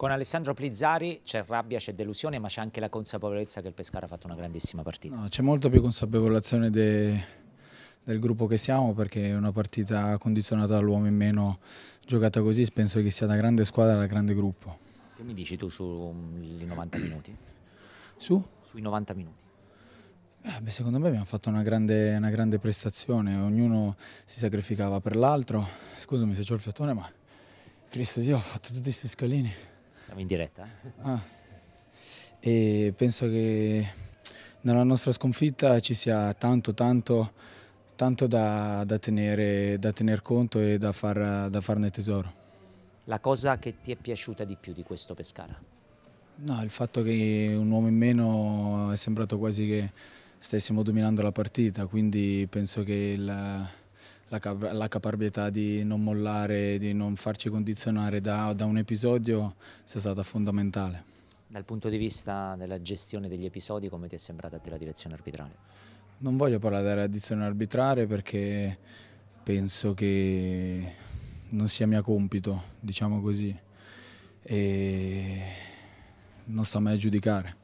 Con Alessandro Plizzari c'è rabbia, c'è delusione, ma c'è anche la consapevolezza che il Pescara ha fatto una grandissima partita. No, c'è molto più consapevolezza de... del gruppo che siamo perché è una partita condizionata dall'uomo in meno giocata così penso che sia una grande squadra e un grande gruppo. Che mi dici tu sui mm, 90 minuti? Su? Sui 90 minuti. Eh, beh, secondo me abbiamo fatto una grande, una grande prestazione, ognuno si sacrificava per l'altro. Scusami se c'ho il fiatone, ma Cristo Dio, ho fatto tutti questi scalini. Siamo in diretta. Ah. E penso che nella nostra sconfitta ci sia tanto, tanto, tanto da, da, tenere, da tener conto e da, far, da farne tesoro. La cosa che ti è piaciuta di più di questo Pescara? No, il fatto che un uomo in meno è sembrato quasi che stessimo dominando la partita, quindi penso che il la, cap la, caparbietà di non mollare, di non farci condizionare da, da un episodio sia stata fondamentale. Dal punto di vista della gestione degli episodi, come ti è sembrata a te la direzione arbitrale? Non voglio parlare della direzione arbitrale perché penso che non sia mio compito, diciamo così, e non sto mai a giudicare.